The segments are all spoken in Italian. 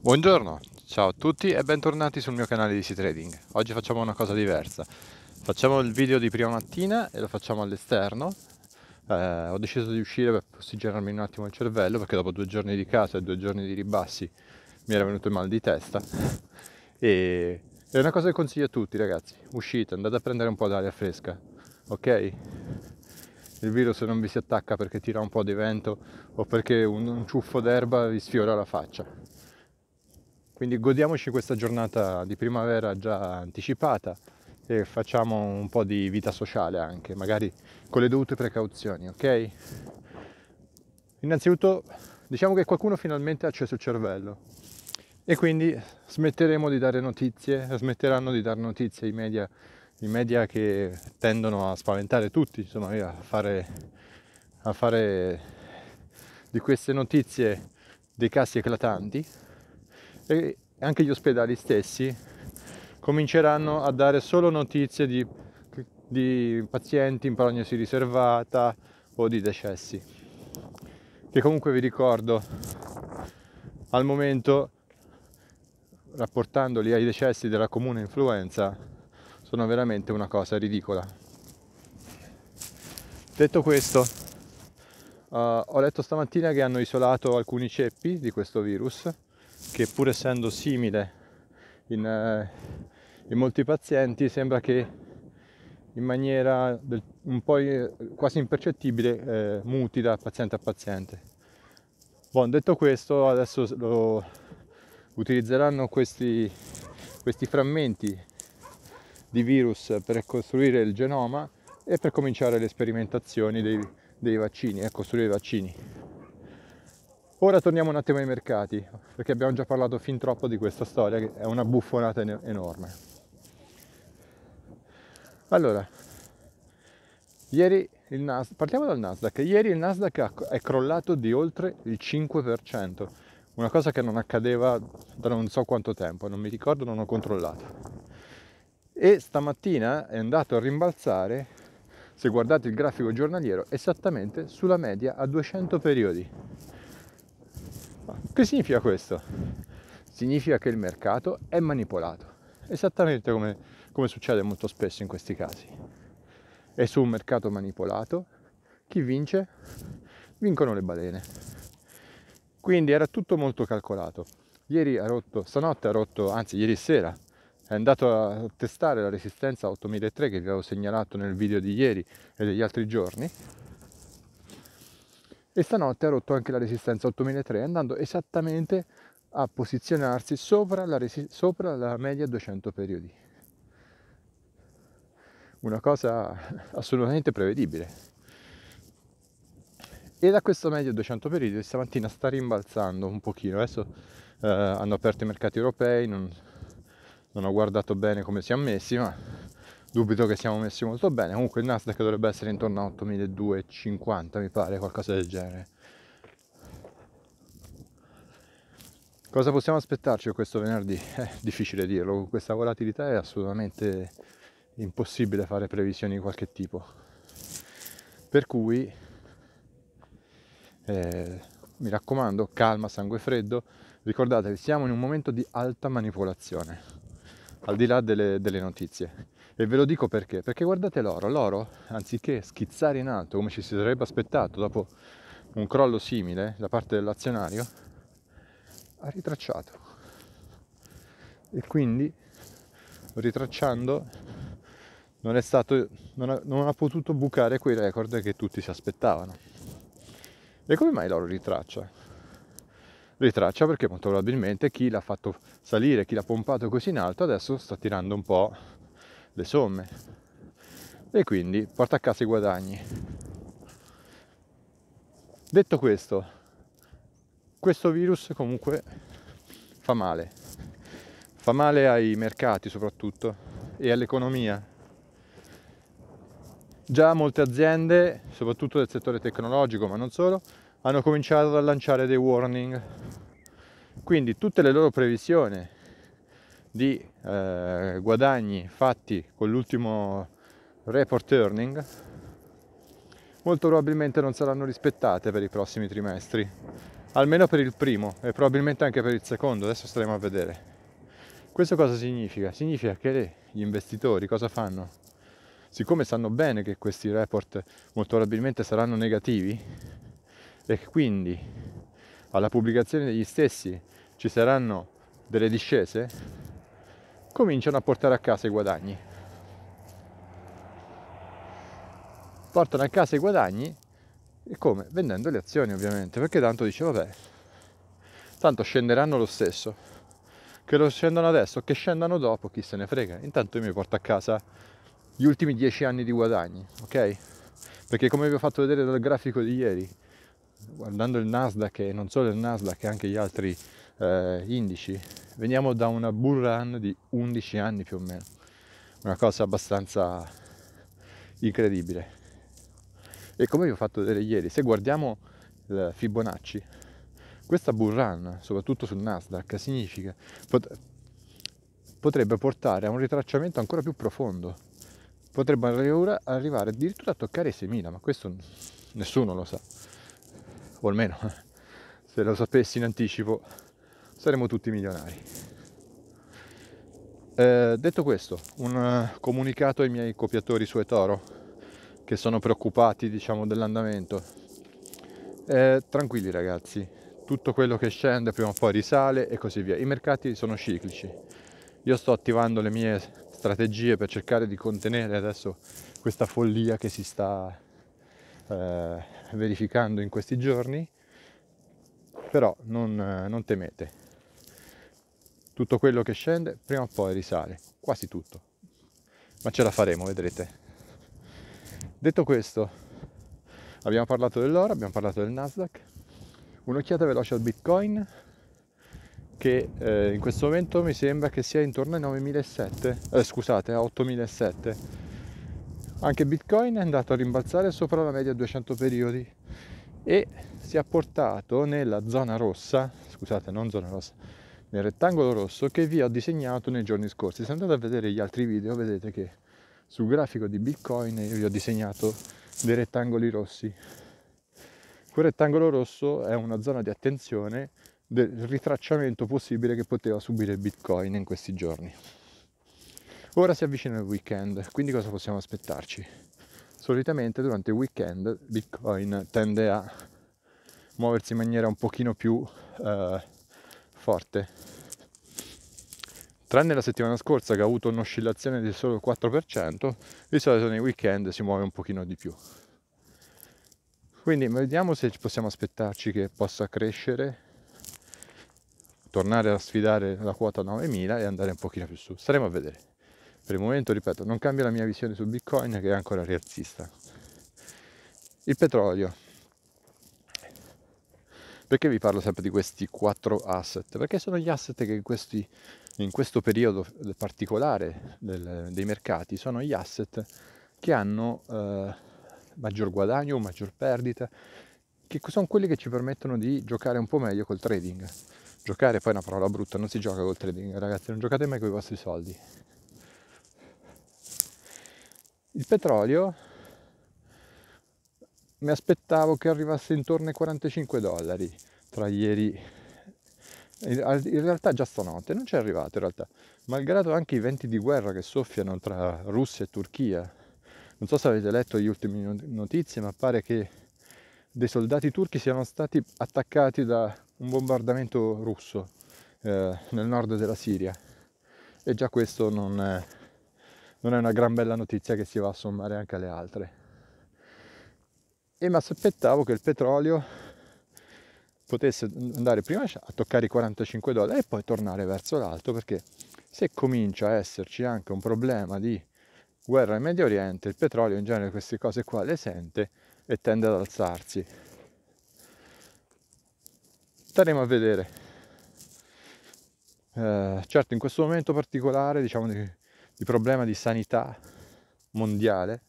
Buongiorno, ciao a tutti e bentornati sul mio canale di C-Trading. Oggi facciamo una cosa diversa. Facciamo il video di prima mattina e lo facciamo all'esterno. Eh, ho deciso di uscire per ossigenarmi un attimo il cervello perché dopo due giorni di casa e due giorni di ribassi mi era venuto il mal di testa. e è una cosa che consiglio a tutti ragazzi. Uscite, andate a prendere un po' d'aria fresca, ok? il virus non vi si attacca perché tira un po' di vento o perché un, un ciuffo d'erba vi sfiora la faccia. Quindi godiamoci questa giornata di primavera già anticipata e facciamo un po' di vita sociale anche, magari con le dovute precauzioni, ok? Innanzitutto diciamo che qualcuno finalmente ha acceso il cervello e quindi smetteremo di dare notizie, smetteranno di dare notizie i media, i media che tendono a spaventare tutti, insomma, a fare, a fare di queste notizie dei casi eclatanti e anche gli ospedali stessi cominceranno a dare solo notizie di, di pazienti in prognosi riservata o di decessi. Che comunque vi ricordo, al momento, rapportandoli ai decessi della comune influenza, sono veramente una cosa ridicola. Detto questo, uh, ho letto stamattina che hanno isolato alcuni ceppi di questo virus che pur essendo simile in, eh, in molti pazienti sembra che in maniera del, un po' quasi impercettibile eh, muti da paziente a paziente. Bon, detto questo, adesso lo, utilizzeranno questi, questi frammenti di virus per costruire il genoma e per cominciare le sperimentazioni dei, dei vaccini, a costruire ecco, i vaccini. Ora torniamo un attimo ai mercati, perché abbiamo già parlato fin troppo di questa storia, che è una buffonata enorme. Allora, ieri il Nasdaq, partiamo dal Nasdaq, ieri il Nasdaq è crollato di oltre il 5%, una cosa che non accadeva da non so quanto tempo, non mi ricordo, non ho controllato. E stamattina è andato a rimbalzare, se guardate il grafico giornaliero, esattamente sulla media a 200 periodi che significa questo? Significa che il mercato è manipolato, esattamente come, come succede molto spesso in questi casi. E su un mercato manipolato chi vince? Vincono le balene. Quindi era tutto molto calcolato. Ieri ha rotto, stanotte ha rotto, anzi ieri sera è andato a testare la resistenza 8003 che vi avevo segnalato nel video di ieri e degli altri giorni e stanotte ha rotto anche la resistenza 8003 andando esattamente a posizionarsi sopra la, resi- sopra la media 200 periodi. Una cosa assolutamente prevedibile. E da questo media 200 periodi stamattina sta rimbalzando un pochino. Adesso eh, hanno aperto i mercati europei, non, non ho guardato bene come si è messi, ma dubito che siamo messi molto bene. Comunque il Nasdaq dovrebbe essere intorno a 8.250, mi pare, qualcosa del genere. Cosa possiamo aspettarci questo venerdì? È difficile dirlo, con questa volatilità è assolutamente impossibile fare previsioni di qualche tipo. Per cui, eh, mi raccomando, calma, sangue freddo. Ricordatevi, siamo in un momento di alta manipolazione, al di là delle, delle notizie e ve lo dico perché? Perché guardate l'oro, l'oro anziché schizzare in alto come ci si sarebbe aspettato dopo un crollo simile da parte dell'azionario, ha ritracciato. E quindi ritracciando non, è stato, non, ha, non ha potuto bucare quei record che tutti si aspettavano. E come mai l'oro ritraccia? Ritraccia perché molto probabilmente chi l'ha fatto salire, chi l'ha pompato così in alto adesso sta tirando un po' le somme e quindi porta a casa i guadagni. Detto questo, questo virus comunque fa male, fa male ai mercati soprattutto e all'economia. Già molte aziende, soprattutto del settore tecnologico, ma non solo, hanno cominciato a lanciare dei warning. Quindi tutte le loro previsioni di eh, guadagni fatti con l'ultimo report earning molto probabilmente non saranno rispettate per i prossimi trimestri, almeno per il primo e probabilmente anche per il secondo, adesso staremo a vedere. Questo cosa significa? Significa che gli investitori cosa fanno? Siccome sanno bene che questi report molto probabilmente saranno negativi e quindi alla pubblicazione degli stessi ci saranno delle discese, cominciano a portare a casa i guadagni. Portano a casa i guadagni e come? Vendendo le azioni ovviamente, perché tanto dice vabbè, tanto scenderanno lo stesso. Che lo scendano adesso, che scendano dopo, chi se ne frega. Intanto io mi porto a casa gli ultimi dieci anni di guadagni, ok? Perché come vi ho fatto vedere dal grafico di ieri, guardando il Nasdaq e non solo il Nasdaq, anche gli altri eh, indici. Veniamo da una bull run di 11 anni più o meno, una cosa abbastanza incredibile. E come vi ho fatto vedere ieri, se guardiamo il Fibonacci, questa bull run, soprattutto sul Nasdaq, significa pot- potrebbe portare a un ritracciamento ancora più profondo. Potrebbe arrivare addirittura a toccare i 6.000, ma questo nessuno lo sa. O almeno, se lo sapessi in anticipo, saremo tutti milionari. Eh, detto questo, un eh, comunicato ai miei copiatori su eToro che sono preoccupati diciamo, dell'andamento. Eh, tranquilli ragazzi, tutto quello che scende prima o poi risale e così via. I mercati sono ciclici. Io sto attivando le mie strategie per cercare di contenere adesso questa follia che si sta eh, verificando in questi giorni, però non, eh, non temete, tutto quello che scende prima o poi risale, quasi tutto. Ma ce la faremo, vedrete. Detto questo, abbiamo parlato dell'oro, abbiamo parlato del Nasdaq, un'occhiata veloce al Bitcoin che eh, in questo momento mi sembra che sia intorno ai 9.700, eh, scusate, a 8.700. Anche Bitcoin è andato a rimbalzare sopra la media 200 periodi e si è portato nella zona rossa, scusate, non zona rossa, nel rettangolo rosso che vi ho disegnato nei giorni scorsi. Se andate a vedere gli altri video vedete che sul grafico di Bitcoin io vi ho disegnato dei rettangoli rossi. Quel rettangolo rosso è una zona di attenzione del ritracciamento possibile che poteva subire Bitcoin in questi giorni. Ora si avvicina il weekend, quindi cosa possiamo aspettarci? Solitamente durante il weekend Bitcoin tende a muoversi in maniera un pochino più eh, forte. Tranne la settimana scorsa che ha avuto un'oscillazione di solo 4%, di solito nei weekend si muove un pochino di più. Quindi vediamo se possiamo aspettarci che possa crescere, tornare a sfidare la quota 9000 e andare un pochino più su. Staremo a vedere. Per il momento, ripeto, non cambia la mia visione su Bitcoin che è ancora rialzista. Il petrolio perché vi parlo sempre di questi quattro asset? Perché sono gli asset che in, questi, in questo periodo particolare del, dei mercati sono gli asset che hanno eh, maggior guadagno, maggior perdita, che sono quelli che ci permettono di giocare un po' meglio col trading. Giocare poi è una parola brutta, non si gioca col trading, ragazzi, non giocate mai con i vostri soldi. Il petrolio mi aspettavo che arrivasse intorno ai 45 dollari tra ieri in realtà già stanotte non c'è arrivato in realtà malgrado anche i venti di guerra che soffiano tra Russia e Turchia non so se avete letto le ultime notizie ma pare che dei soldati turchi siano stati attaccati da un bombardamento russo eh, nel nord della Siria e già questo non è, non è una gran bella notizia che si va a sommare anche alle altre e mi aspettavo che il petrolio potesse andare prima a toccare i 45 dollari e poi tornare verso l'alto perché se comincia a esserci anche un problema di guerra in Medio Oriente, il petrolio in genere queste cose qua le sente e tende ad alzarsi. Staremo a vedere. Eh, certo, in questo momento particolare, diciamo di, di problema di sanità mondiale,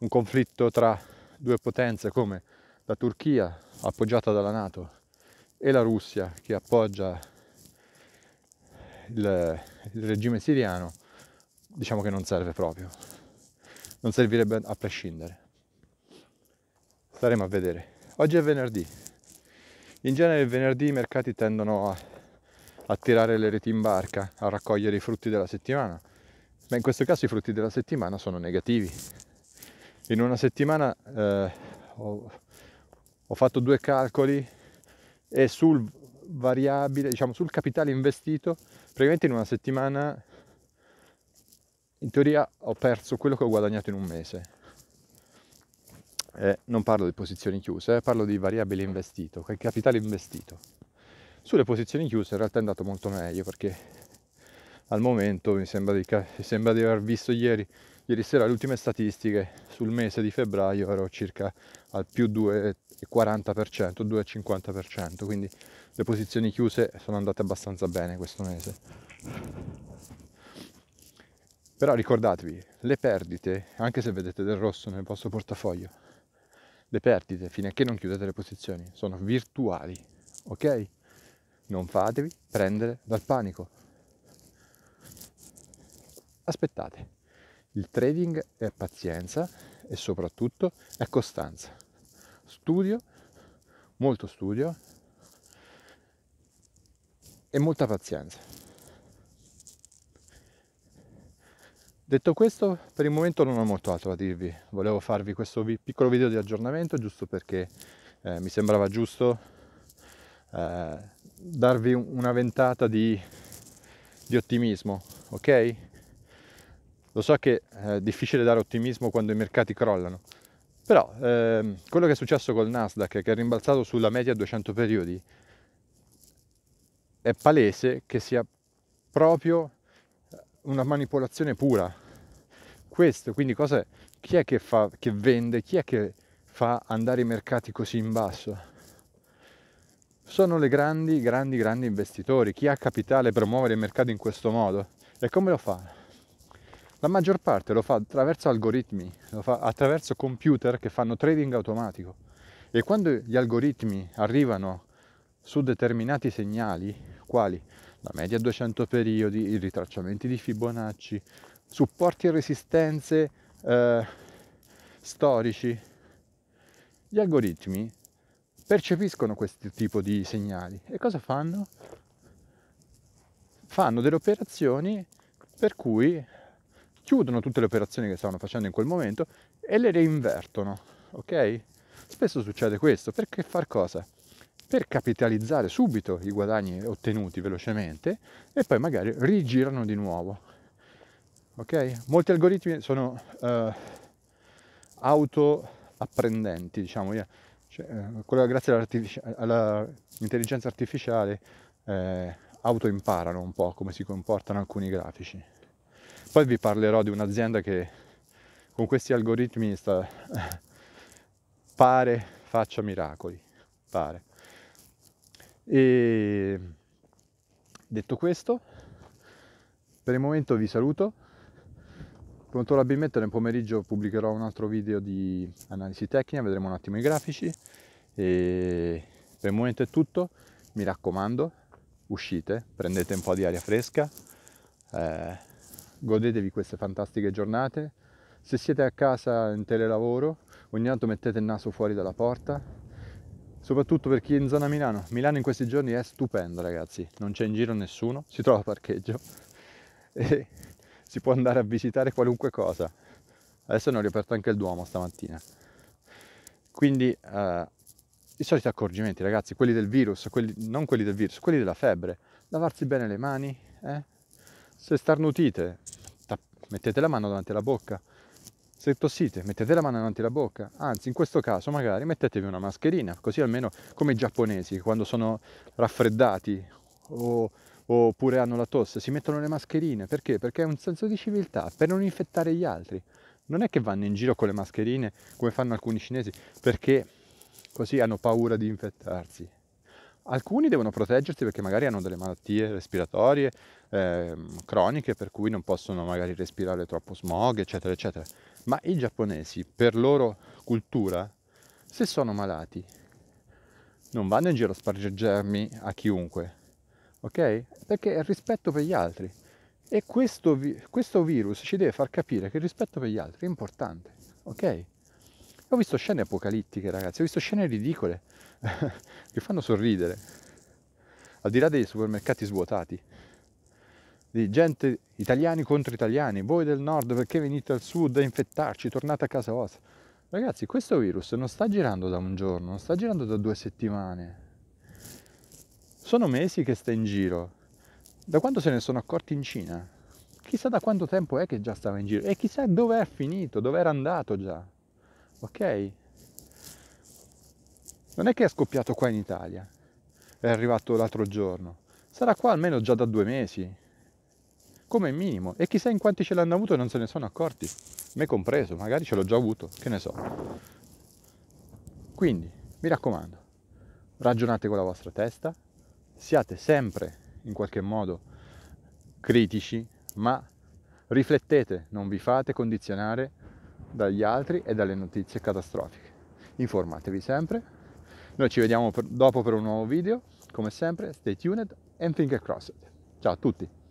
un conflitto tra due potenze come la Turchia, appoggiata dalla Nato, e la Russia, che appoggia il, il regime siriano, diciamo che non serve proprio. Non servirebbe a prescindere. Staremo a vedere. Oggi è venerdì. In genere il venerdì i mercati tendono a, a tirare le reti in barca, a raccogliere i frutti della settimana, ma in questo caso i frutti della settimana sono negativi in una settimana eh, ho, ho, fatto due calcoli e sul variabile, diciamo sul capitale investito, praticamente in una settimana in teoria ho perso quello che ho guadagnato in un mese. E eh, non parlo di posizioni chiuse, eh, parlo di variabile investito, capitale investito. Sulle posizioni chiuse in realtà è andato molto meglio perché al momento mi sembra di, mi sembra di aver visto ieri Ieri sera le ultime statistiche sul mese di febbraio ero circa al più 2,40%, 2,50%, quindi le posizioni chiuse sono andate abbastanza bene questo mese. Però ricordatevi, le perdite, anche se vedete del rosso nel vostro portafoglio, le perdite finché non chiudete le posizioni sono virtuali, ok? Non fatevi prendere dal panico. Aspettate. Il trading è pazienza e soprattutto è costanza. Studio, molto studio e molta pazienza. Detto questo, per il momento non ho molto altro da dirvi. Volevo farvi questo piccolo video di aggiornamento giusto perché eh, mi sembrava giusto eh, darvi una ventata di, di ottimismo, ok? Lo so che eh, è difficile dare ottimismo quando i mercati crollano, però ehm, quello che è successo col Nasdaq, che è rimbalzato sulla media 200 periodi, è palese che sia proprio una manipolazione pura. Questo, quindi è? chi è che, fa, che vende, chi è che fa andare i mercati così in basso? Sono le grandi, grandi, grandi investitori. Chi ha capitale per muovere i mercati in questo modo? E come lo fa? La maggior parte lo fa attraverso algoritmi, lo fa attraverso computer che fanno trading automatico. E quando gli algoritmi arrivano su determinati segnali, quali la media 200 periodi, i ritracciamenti di Fibonacci, supporti e resistenze eh, storici, gli algoritmi percepiscono questo tipo di segnali e cosa fanno? Fanno delle operazioni per cui chiudono tutte le operazioni che stavano facendo in quel momento e le reinvertono, ok? Spesso succede questo, perché far cosa? Per capitalizzare subito i guadagni ottenuti velocemente e poi magari rigirano di nuovo. Ok? Molti algoritmi sono uh, autoapprendenti, diciamo, cioè, uh, eh, grazie all'intelligenza artificiale eh, autoimparano un po' come si comportano alcuni grafici. Poi vi parlerò di un'azienda che con questi algoritmi sta, pare faccia miracoli, pare. E detto questo, per il momento vi saluto. Pronto probabilmente nel pomeriggio pubblicherò un altro video di analisi tecnica, vedremo un attimo i grafici e per il momento è tutto, mi raccomando uscite, prendete un po' di aria fresca, eh, godetevi queste fantastiche giornate. Se siete a casa in telelavoro, ogni tanto mettete il naso fuori dalla porta, soprattutto per chi è in zona Milano. Milano in questi giorni è stupendo, ragazzi, non c'è in giro nessuno, si trova parcheggio e si può andare a visitare qualunque cosa. Adesso hanno riaperto anche il Duomo stamattina. Quindi eh, i soliti accorgimenti, ragazzi, quelli del virus, quelli, non quelli del virus, quelli della febbre. Lavarsi bene le mani, eh? se starnutite, mettete la mano davanti alla bocca. Se tossite, mettete la mano davanti alla bocca. Anzi, in questo caso magari mettetevi una mascherina, così almeno come i giapponesi, quando sono raffreddati o, oppure hanno la tosse, si mettono le mascherine. Perché? Perché è un senso di civiltà, per non infettare gli altri. Non è che vanno in giro con le mascherine come fanno alcuni cinesi, perché così hanno paura di infettarsi. Alcuni devono proteggersi perché magari hanno delle malattie respiratorie eh, croniche per cui non possono magari respirare troppo smog, eccetera, eccetera. Ma i giapponesi, per loro cultura, se sono malati, non vanno in giro a spargermi a chiunque, ok? Perché è il rispetto per gli altri. E questo, vi- questo virus ci deve far capire che il rispetto per gli altri è importante, ok? Ho visto scene apocalittiche, ragazzi, ho visto scene ridicole che fanno sorridere, al di là dei supermercati svuotati, di gente italiani contro italiani, voi del nord perché venite al sud a infettarci, tornate a casa vostra. Ragazzi, questo virus non sta girando da un giorno, non sta girando da due settimane. Sono mesi che sta in giro. Da quando se ne sono accorti in Cina? Chissà da quanto tempo è che già stava in giro e chissà dove è finito, dove era andato già. Ok? non è che è scoppiato qua in Italia, è arrivato l'altro giorno, sarà qua almeno già da due mesi, come minimo, e chissà in quanti ce l'hanno avuto e non se ne sono accorti, me compreso, magari ce l'ho già avuto, che ne so. Quindi, mi raccomando, ragionate con la vostra testa, siate sempre in qualche modo critici, ma riflettete, non vi fate condizionare dagli altri e dalle notizie catastrofiche. Informatevi sempre noi ci vediamo per, dopo per un nuovo video, come sempre, stay tuned and think across it. Ciao a tutti!